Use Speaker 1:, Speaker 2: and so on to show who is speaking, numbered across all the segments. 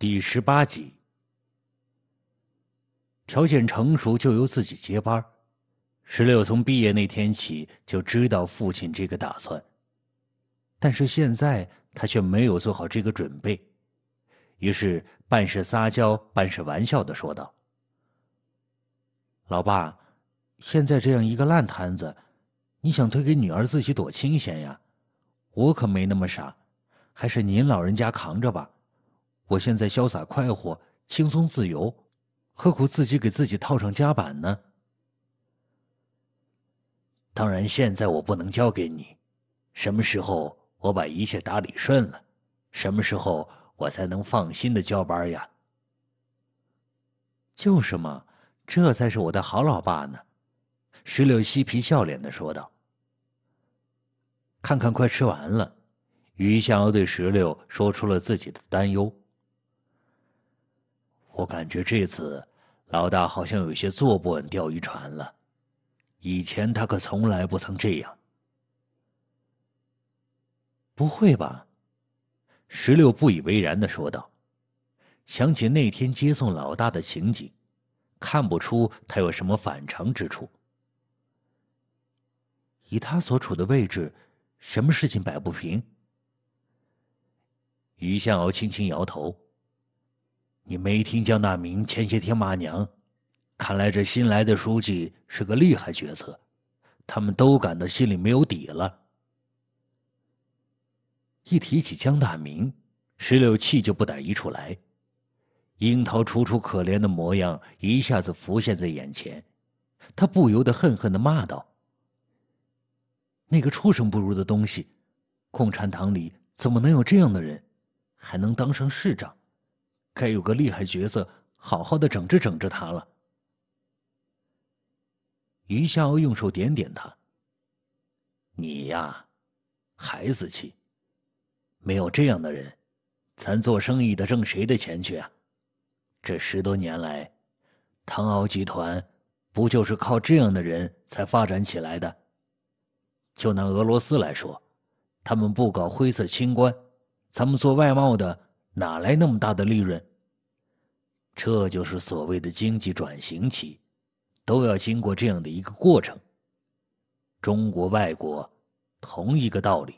Speaker 1: 第十八集。条件成熟就由自己接班石十六从毕业那天起就知道父亲这个打算，但是现在他却没有做好这个准备，于是半是撒娇半是玩笑的说道：“老爸，现在这样一个烂摊子，你想推给女儿自己躲清闲呀？我可没那么傻，还是您老人家扛着吧。”我现在潇洒快活、轻松自由，何苦自己给自己套上夹板呢？当然，现在我不能交给你，什么时候我把一切打理顺了，什么时候我才能放心的交班呀？就是嘛，这才是我的好老爸呢。”石榴嬉皮笑脸的说道。“看看，快吃完了。”于香儿对石榴说出了自己的担忧。我感觉这次老大好像有些坐不稳钓鱼船了，以前他可从来不曾这样。不会吧？石榴不以为然的说道，想起那天接送老大的情景，看不出他有什么反常之处。以他所处的位置，什么事情摆不平？于向敖轻轻摇头。你没听江大明前些天骂娘，看来这新来的书记是个厉害角色，他们都感到心里没有底了。一提起江大明，石榴气就不打一处来，樱桃楚楚可怜的模样一下子浮现在眼前，他不由得恨恨地骂道：“那个畜生不如的东西，共产党里怎么能有这样的人，还能当上市长？”该有个厉害角色，好好的整治整治他了。于夏欧用手点点他：“你呀，孩子气。没有这样的人，咱做生意的挣谁的钱去啊？这十多年来，唐敖集团不就是靠这样的人才发展起来的？就拿俄罗斯来说，他们不搞灰色清官，咱们做外贸的。”哪来那么大的利润？这就是所谓的经济转型期，都要经过这样的一个过程。中国、外国，同一个道理。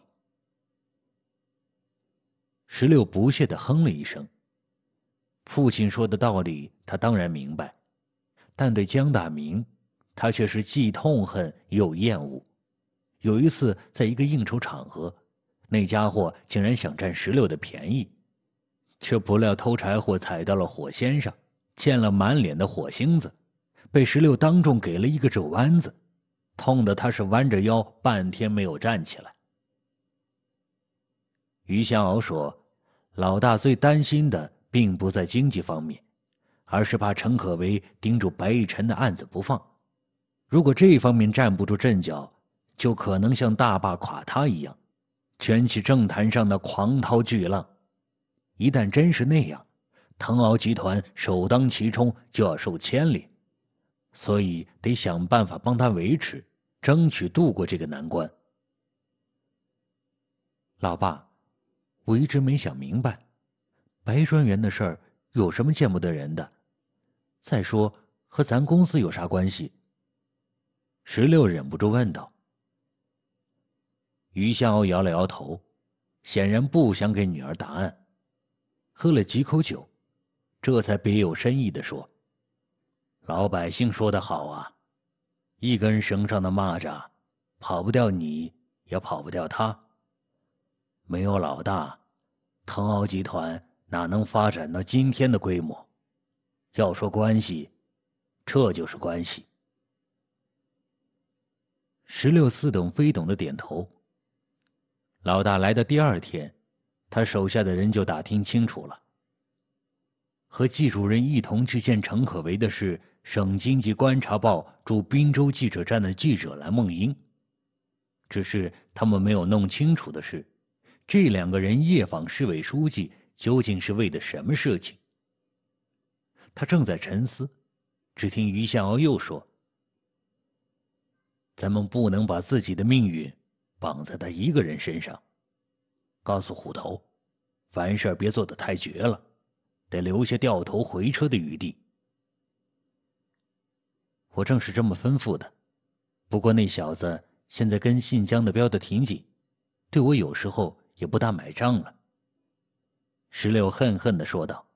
Speaker 1: 石榴不屑的哼了一声。父亲说的道理，他当然明白，但对江大明，他却是既痛恨又厌恶。有一次，在一个应酬场合，那家伙竟然想占石榴的便宜。却不料偷柴火踩到了火星上，溅了满脸的火星子，被石榴当众给了一个肘弯子，痛得他是弯着腰半天没有站起来。于祥鳌说：“老大最担心的并不在经济方面，而是怕陈可为盯住白亦辰的案子不放，如果这方面站不住阵脚，就可能像大坝垮塌一样，卷起政坛上的狂涛巨浪。”一旦真是那样，腾鳌集团首当其冲就要受牵连，所以得想办法帮他维持，争取度过这个难关。老爸，我一直没想明白，白专员的事儿有什么见不得人的？再说和咱公司有啥关系？石榴忍不住问道。于向欧摇了摇头，显然不想给女儿答案。喝了几口酒，这才别有深意的说：“老百姓说的好啊，一根绳上的蚂蚱，跑不掉，你也跑不掉他。没有老大，腾鳌集团哪能发展到今天的规模？要说关系，这就是关系。”石榴似懂非懂的点头。老大来的第二天。他手下的人就打听清楚了。和季主任一同去见陈可为的是《省经济观察报》驻滨州记者站的记者兰梦英。只是他们没有弄清楚的是，这两个人夜访市委书记究竟是为的什么事情。他正在沉思，只听于向敖又说：“咱们不能把自己的命运绑在他一个人身上。”告诉虎头，凡事别做的太绝了，得留下掉头回车的余地。我正是这么吩咐的。不过那小子现在跟信江的标的挺紧，对我有时候也不大买账了。石榴恨恨的说道。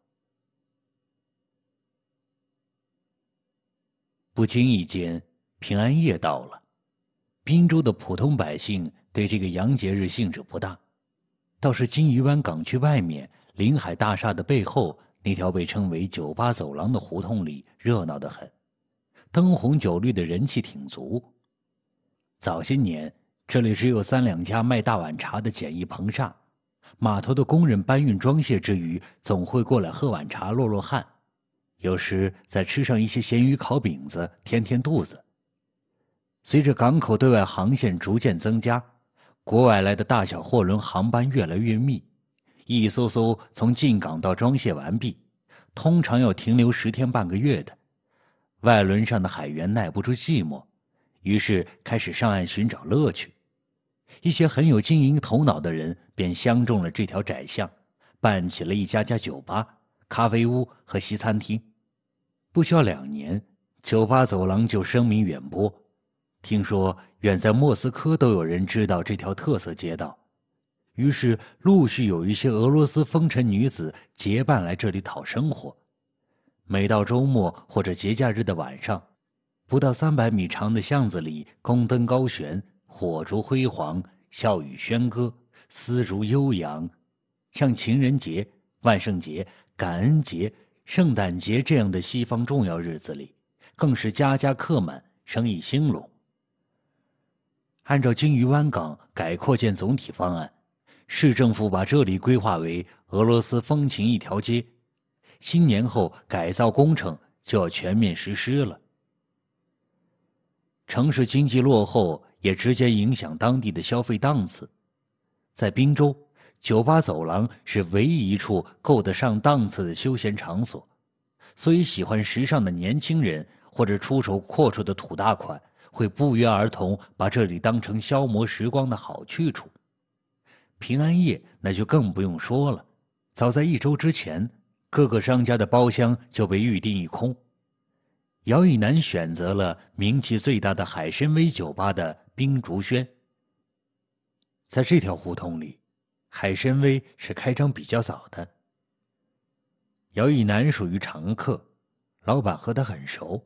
Speaker 1: 不经意间，平安夜到了，滨州的普通百姓对这个洋节日兴致不大。倒是金鱼湾港区外面，临海大厦的背后那条被称为“酒吧走廊”的胡同里热闹的很，灯红酒绿的人气挺足。早些年，这里只有三两家卖大碗茶的简易棚厦，码头的工人搬运装卸之余，总会过来喝碗茶落落汗，有时再吃上一些咸鱼烤饼子填填肚子。随着港口对外航线逐渐增加，国外来的大小货轮航班越来越密，一艘艘从进港到装卸完毕，通常要停留十天半个月的。外轮上的海员耐不住寂寞，于是开始上岸寻找乐趣。一些很有经营头脑的人便相中了这条窄巷，办起了一家家酒吧、咖啡屋和西餐厅。不需要两年，酒吧走廊就声名远播。听说远在莫斯科都有人知道这条特色街道，于是陆续有一些俄罗斯风尘女子结伴来这里讨生活。每到周末或者节假日的晚上，不到三百米长的巷子里，宫灯高悬，火烛辉煌，笑语喧歌，丝竹悠扬。像情人节、万圣节、感恩节、圣诞节这样的西方重要日子里，更是家家客满，生意兴隆。按照鲸鱼湾港改扩建总体方案，市政府把这里规划为俄罗斯风情一条街。新年后改造工程就要全面实施了。城市经济落后，也直接影响当地的消费档次。在滨州，酒吧走廊是唯一一处够得上档次的休闲场所，所以喜欢时尚的年轻人或者出手阔绰的土大款。会不约而同把这里当成消磨时光的好去处，平安夜那就更不用说了。早在一周之前，各个商家的包厢就被预定一空。姚以南选择了名气最大的海参崴酒吧的冰竹轩。在这条胡同里，海参崴是开张比较早的。姚以南属于常客，老板和他很熟。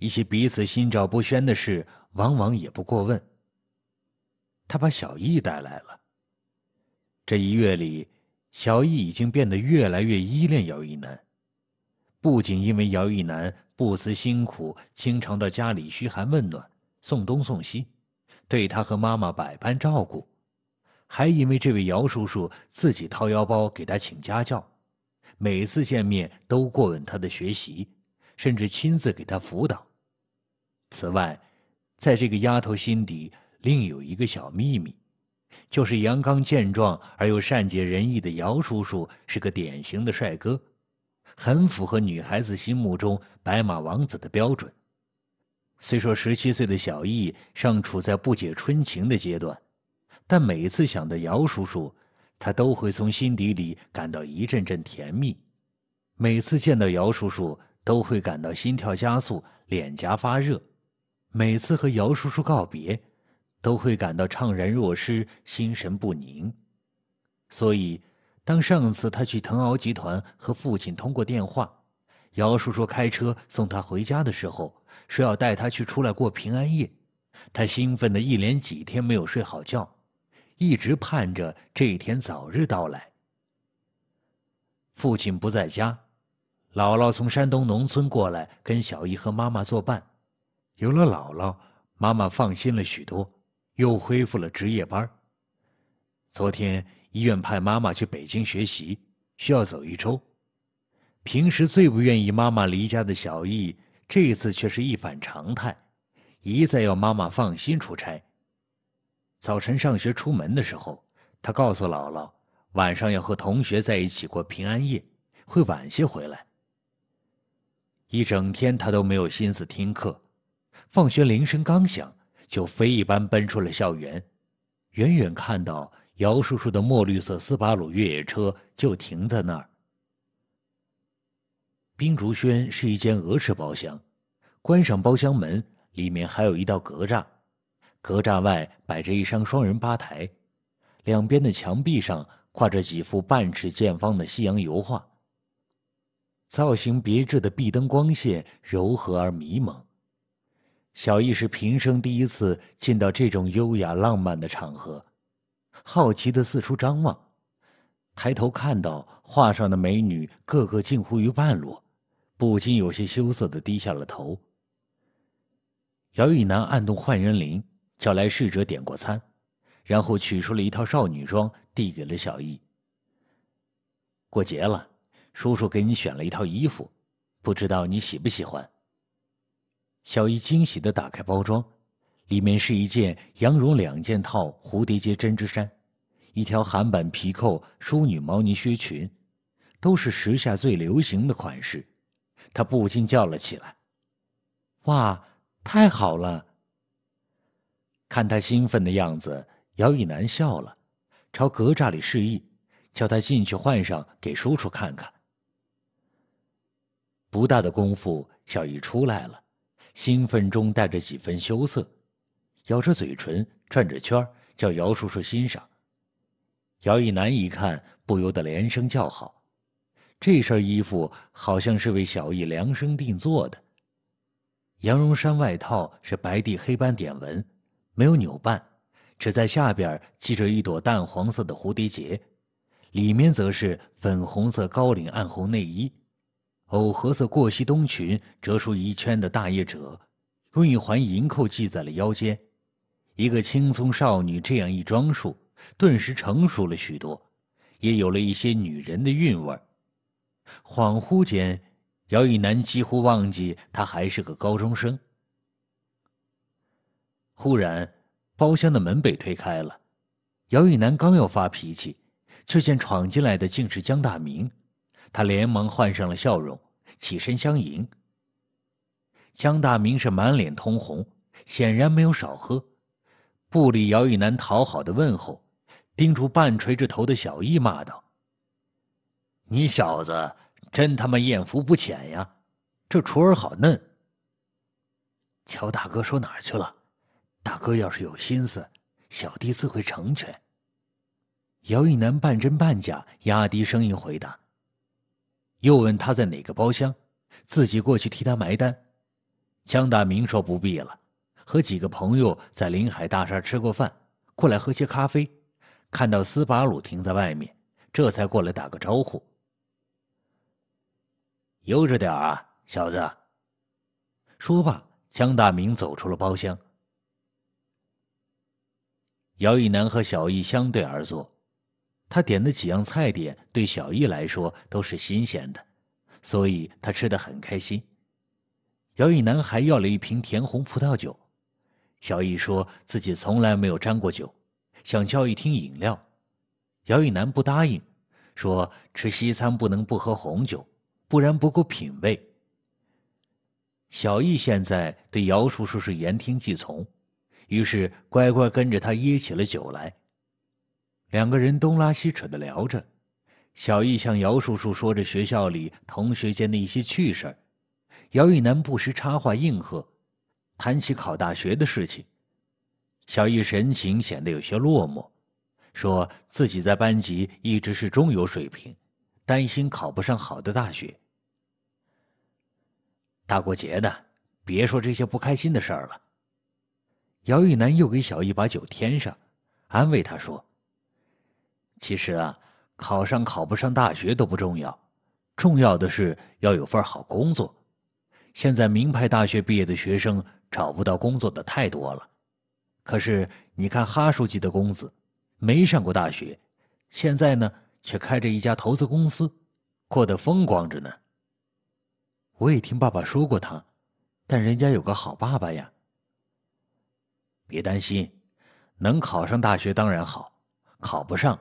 Speaker 1: 一些彼此心照不宣的事，往往也不过问。他把小易带来了。这一月里，小易已经变得越来越依恋姚一楠，不仅因为姚一楠不辞辛苦，经常到家里嘘寒问暖、送东送西，对他和妈妈百般照顾，还因为这位姚叔叔自己掏腰包给他请家教，每次见面都过问他的学习，甚至亲自给他辅导。此外，在这个丫头心底另有一个小秘密，就是阳刚健壮而又善解人意的姚叔叔是个典型的帅哥，很符合女孩子心目中白马王子的标准。虽说十七岁的小易尚处在不解春情的阶段，但每次想到姚叔叔，他都会从心底里感到一阵阵甜蜜；每次见到姚叔叔，都会感到心跳加速、脸颊发热。每次和姚叔叔告别，都会感到怅然若失、心神不宁。所以，当上次他去腾鳌集团和父亲通过电话，姚叔叔开车送他回家的时候，说要带他去出来过平安夜，他兴奋的一连几天没有睡好觉，一直盼着这一天早日到来。父亲不在家，姥姥从山东农村过来跟小姨和妈妈作伴。有了姥姥，妈妈放心了许多，又恢复了值夜班。昨天医院派妈妈去北京学习，需要走一周。平时最不愿意妈妈离家的小易，这次却是一反常态，一再要妈妈放心出差。早晨上学出门的时候，他告诉姥姥，晚上要和同学在一起过平安夜，会晚些回来。一整天他都没有心思听课。放学铃声刚响，就飞一般奔出了校园。远远看到姚叔叔的墨绿色斯巴鲁越野车就停在那儿。冰竹轩是一间俄式包厢，关上包厢门，里面还有一道隔栅，隔栅外摆着一张双人吧台，两边的墙壁上挂着几幅半尺见方的西洋油画。造型别致的壁灯光线柔和而迷蒙。小易是平生第一次进到这种优雅浪漫的场合，好奇的四处张望，抬头看到画上的美女个个近乎于半裸，不禁有些羞涩的低下了头。姚一南按动换人铃，叫来侍者点过餐，然后取出了一套少女装递给了小易。过节了，叔叔给你选了一套衣服，不知道你喜不喜欢。小姨惊喜地打开包装，里面是一件羊绒两件套蝴蝶结针织衫，一条韩版皮扣淑女毛呢靴裙，都是时下最流行的款式。她不禁叫了起来：“哇，太好了！”看他兴奋的样子，姚一楠笑了，朝格栅里示意，叫他进去换上，给叔叔看看。不大的功夫，小姨出来了。兴奋中带着几分羞涩，咬着嘴唇转着圈叫姚叔叔欣赏。姚一楠一看，不由得连声叫好。这身衣服好像是为小艺量身定做的。羊绒衫外套是白底黑斑点纹，没有纽绊，只在下边系着一朵淡黄色的蝴蝶结，里面则是粉红色高领暗红内衣。藕荷色过膝冬裙，折出一圈的大叶褶，用一环银扣系在了腰间。一个青葱少女这样一装束，顿时成熟了许多，也有了一些女人的韵味恍惚间，姚以南几乎忘记她还是个高中生。忽然，包厢的门被推开了，姚以南刚要发脾气，却见闯进来的竟是江大明。他连忙换上了笑容，起身相迎。江大明是满脸通红，显然没有少喝，不理姚一楠讨好的问候，盯住半垂着头的小易骂道：“你小子真他妈艳福不浅呀！这雏儿好嫩。”乔大哥说哪儿去了？大哥要是有心思，小弟自会成全。姚一楠半真半假，压低声音回答。又问他在哪个包厢，自己过去替他埋单。江大明说不必了，和几个朋友在临海大厦吃过饭，过来喝些咖啡，看到斯巴鲁停在外面，这才过来打个招呼。悠着点啊，小子。说罢，江大明走出了包厢。姚一南和小易相对而坐。他点的几样菜点对小易来说都是新鲜的，所以他吃得很开心。姚以南还要了一瓶甜红葡萄酒，小易说自己从来没有沾过酒，想叫一听饮料，姚以南不答应，说吃西餐不能不喝红酒，不然不够品味。小易现在对姚叔叔是言听计从，于是乖乖跟着他掖起了酒来。两个人东拉西扯的聊着，小易向姚叔叔说着学校里同学间的一些趣事儿，姚一南不时插话应和，谈起考大学的事情。小易神情显得有些落寞，说自己在班级一直是中游水平，担心考不上好的大学。大过节的，别说这些不开心的事儿了。姚一南又给小易把酒添上，安慰他说。其实啊，考上考不上大学都不重要，重要的是要有份好工作。现在名牌大学毕业的学生找不到工作的太多了，可是你看哈书记的公子，没上过大学，现在呢却开着一家投资公司，过得风光着呢。我也听爸爸说过他，但人家有个好爸爸呀。别担心，能考上大学当然好，考不上。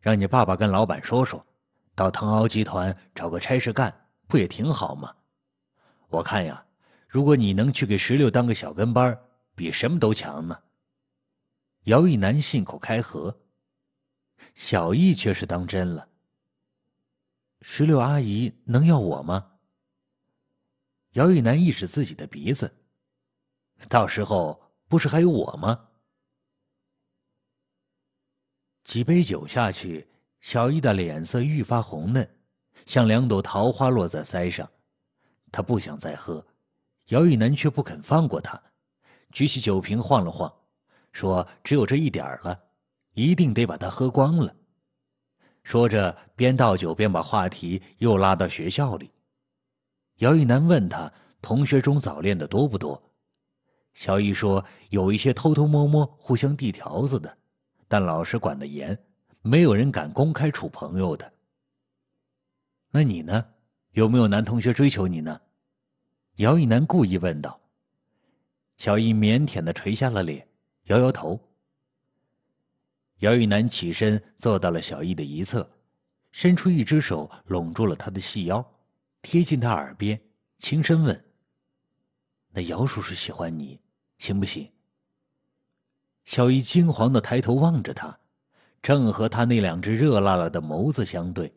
Speaker 1: 让你爸爸跟老板说说，到腾鳌集团找个差事干，不也挺好吗？我看呀，如果你能去给石榴当个小跟班比什么都强呢。姚一男信口开河，小易却是当真了。石榴阿姨能要我吗？姚一楠一指自己的鼻子，到时候不是还有我吗？几杯酒下去，小艺的脸色愈发红嫩，像两朵桃花落在腮上。他不想再喝，姚一南却不肯放过他，举起酒瓶晃了晃，说：“只有这一点儿了，一定得把它喝光了。”说着，边倒酒边把话题又拉到学校里。姚一南问他同学中早恋的多不多，小艺说有一些偷偷摸摸互相递条子的。但老师管得严，没有人敢公开处朋友的。那你呢？有没有男同学追求你呢？姚一楠故意问道。小易腼腆的垂下了脸，摇摇头。姚一楠起身坐到了小易的一侧，伸出一只手拢住了他的细腰，贴近他耳边轻声问：“那姚叔叔喜欢你，行不行？”小艺惊惶的抬头望着他，正和他那两只热辣辣的眸子相对，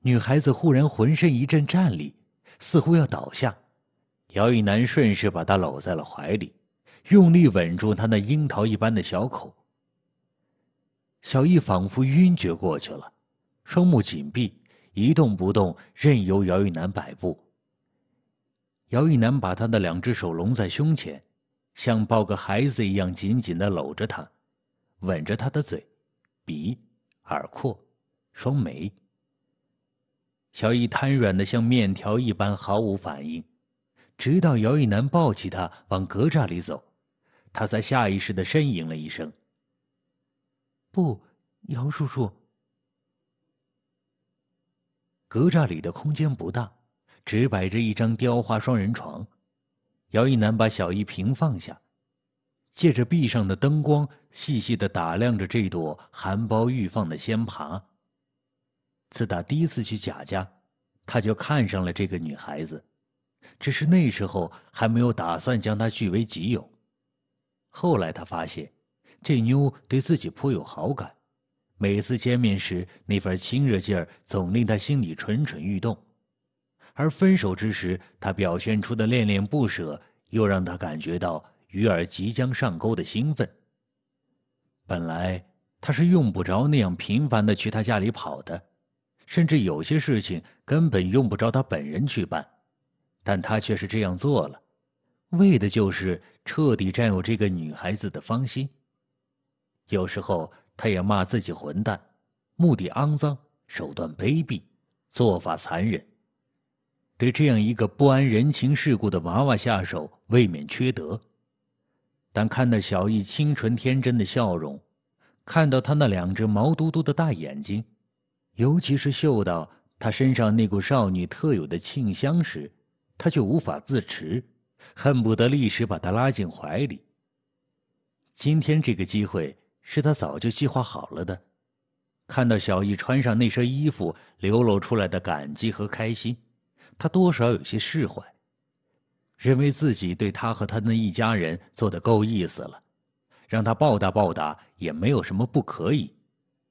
Speaker 1: 女孩子忽然浑身一阵战栗，似乎要倒下。姚一楠顺势把她搂在了怀里，用力吻住她那樱桃一般的小口。小易仿佛晕厥过去了，双目紧闭，一动不动，任由姚一楠摆布。姚一楠把他的两只手拢在胸前。像抱个孩子一样紧紧的搂着他，吻着他的嘴、鼻、耳廓、双眉。小易瘫软的像面条一般毫无反应，直到姚一楠抱起他往隔栅里走，他才下意识的呻吟了一声：“不，姚叔叔。”隔栅里的空间不大，只摆着一张雕花双人床。姚一楠把小一平放下，借着壁上的灯光，细细的打量着这朵含苞欲放的仙葩。自打第一次去贾家，他就看上了这个女孩子，只是那时候还没有打算将她据为己有。后来他发现，这妞对自己颇有好感，每次见面时那份亲热劲儿，总令他心里蠢蠢欲动。而分手之时，他表现出的恋恋不舍，又让他感觉到鱼儿即将上钩的兴奋。本来他是用不着那样频繁的去他家里跑的，甚至有些事情根本用不着他本人去办，但他却是这样做了，为的就是彻底占有这个女孩子的芳心。有时候他也骂自己混蛋，目的肮脏，手段卑鄙，做法残忍。对这样一个不安人情世故的娃娃下手，未免缺德。但看到小易清纯天真的笑容，看到他那两只毛嘟嘟的大眼睛，尤其是嗅到他身上那股少女特有的沁香时，他就无法自持，恨不得立时把他拉进怀里。今天这个机会是他早就计划好了的。看到小易穿上那身衣服流露出来的感激和开心。他多少有些释怀，认为自己对他和他那一家人做的够意思了，让他报答报答也没有什么不可以。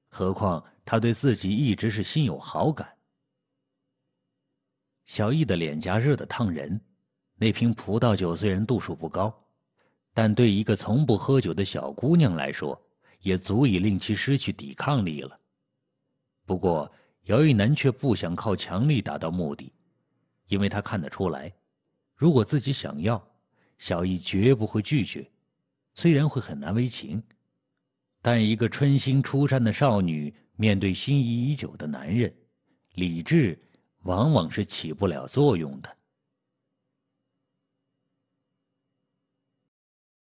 Speaker 1: 何况他对自己一直是心有好感。小易的脸颊热得烫人，那瓶葡萄酒虽然度数不高，但对一个从不喝酒的小姑娘来说，也足以令其失去抵抗力了。不过姚一楠却不想靠强力达到目的。因为他看得出来，如果自己想要，小易绝不会拒绝，虽然会很难为情，但一个春心初绽的少女面对心仪已久的男人，理智往往是起不了作用的。